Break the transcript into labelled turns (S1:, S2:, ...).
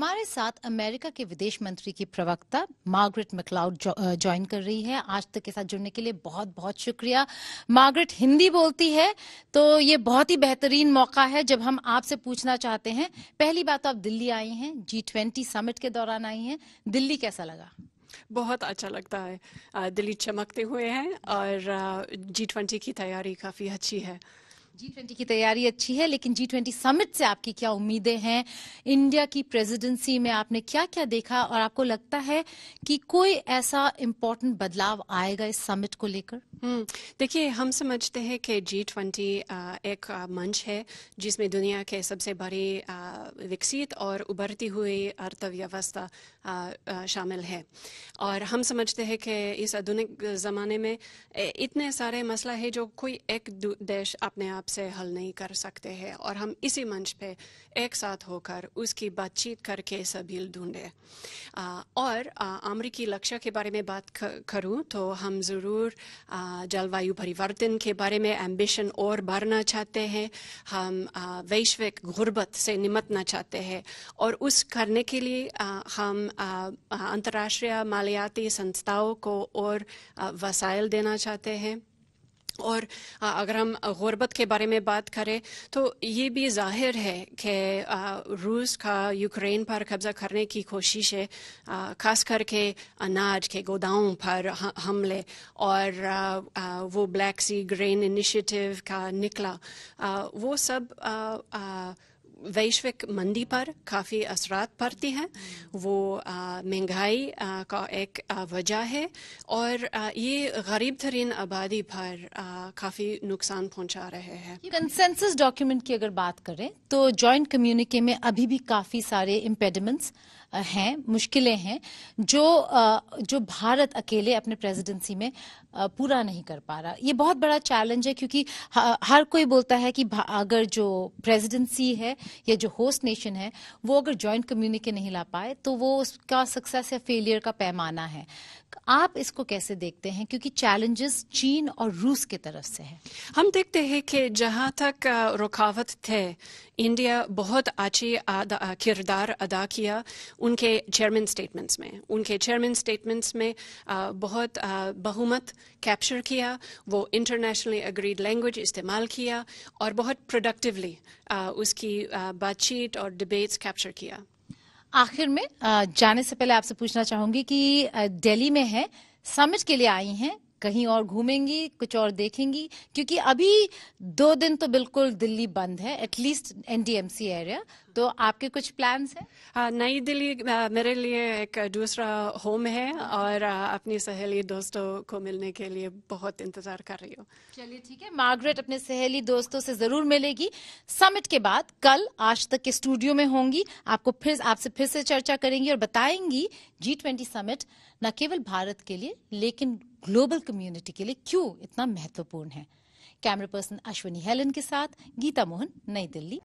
S1: हमारे साथ अमेरिका के विदेश मंत्री की प्रवक्ता मार्गरेट मैकलाउड ज्वाइन कर रही है आज तक के साथ जुड़ने के लिए बहुत बहुत शुक्रिया मार्गरेट हिंदी बोलती है तो ये बहुत ही बेहतरीन मौका है जब हम आपसे पूछना चाहते हैं पहली बात तो आप दिल्ली आई हैं जी ट्वेंटी समिट के दौरान आई हैं दिल्ली कैसा लगा
S2: बहुत अच्छा लगता है दिल्ली चमकते हुए हैं और जी ट्वेंटी की तैयारी काफ़ी अच्छी है
S1: जी ट्वेंटी की तैयारी अच्छी है लेकिन जी ट्वेंटी समिट से आपकी क्या उम्मीदें हैं इंडिया की प्रेसिडेंसी में आपने क्या क्या देखा और आपको लगता है कि कोई ऐसा इम्पोर्टेंट बदलाव आएगा इस समिट को लेकर हम्म, देखिए हम समझते हैं कि जी ट्वेंटी
S2: एक मंच है जिसमें दुनिया के सबसे बड़े विकसित और उभरती हुई अर्थव्यवस्था शामिल है और हम समझते हैं कि इस आधुनिक ज़माने में इतने सारे मसला है जो कोई एक देश अपने आप आप से हल नहीं कर सकते हैं और हम इसी मंच पे एक साथ होकर उसकी बातचीत करके सभी ढूंढे और अमरीकी लक्ष्य के बारे में बात करूँ तो हम ज़रूर जलवायु परिवर्तन के बारे में एम्बिशन और बढ़ना चाहते हैं हम वैश्विक गुर्बत से निमटना चाहते हैं और उस करने के लिए हम अंतर्राष्ट्रीय मालियाती संस्थाओं को और वसाइल देना चाहते हैं और अगर हम गुरबत के बारे में बात करें तो ये भी जाहिर है कि रूस का यूक्रेन पर कब्जा करने की कोशिश है खास करके अनाज के गोदाम पर हमले और वो ब्लैक सी ग्रेन इनिशिएटिव का निकला वो सब वैश्विक मंदी पर काफ़ी असरात पड़ती है वो महंगाई का एक वजह है और ये गरीब तरीन आबादी पर काफ़ी नुकसान पहुंचा रहे हैं
S1: कंसेंसस डॉक्यूमेंट की अगर बात करें तो जॉइंट कम्युनिके में अभी भी काफ़ी सारे इम्पेडमेंट्स हैं मुश्किलें हैं जो जो भारत अकेले अपने प्रेसिडेंसी में पूरा नहीं कर पा रहा ये बहुत बड़ा चैलेंज है क्योंकि हर कोई बोलता है कि अगर जो प्रेसिडेंसी है या जो होस्ट नेशन है वो अगर जॉइंट कम्युनिके नहीं ला पाए तो वो उसका सक्सेस या फेलियर का पैमाना है आप इसको कैसे देखते हैं क्योंकि चैलेंजेस चीन और रूस की तरफ से हैं हम देखते हैं कि जहां
S2: तक रुकावट थे इंडिया बहुत अच्छी किरदार अदा किया उनके चेयरमैन स्टेटमेंट्स में उनके चेयरमैन स्टेटमेंट्स में आ, बहुत आ, बहुमत कैप्चर किया वो इंटरनेशनली अग्रीड लैंग्वेज इस्तेमाल किया और बहुत प्रोडक्टिवली उसकी बातचीत और डिबेट्स कैप्चर किया
S1: आखिर में जाने से पहले आपसे पूछना चाहूंगी कि दिल्ली में है समिट के लिए आई हैं कहीं और घूमेंगी कुछ और देखेंगी क्योंकि अभी दो दिन तो बिल्कुल दिल्ली बंद है एटलीस्ट एनडीएमसी एरिया तो आपके कुछ प्लान्स हैं नई
S2: दिल्ली मेरे लिए एक दूसरा होम है और अपनी सहेली दोस्तों को मिलने के लिए बहुत इंतजार कर रही हूँ
S1: चलिए ठीक है मार्गरेट अपने सहेली दोस्तों से जरूर मिलेगी समिट के बाद कल आज तक के स्टूडियो में होंगी आपको फिर आपसे फिर से चर्चा करेंगी और बताएंगी जी ट्वेंटी समिट न केवल भारत के लिए लेकिन ग्लोबल कम्युनिटी के लिए क्यों इतना महत्वपूर्ण है कैमरा पर्सन अश्विनी हेलन के साथ गीता मोहन नई दिल्ली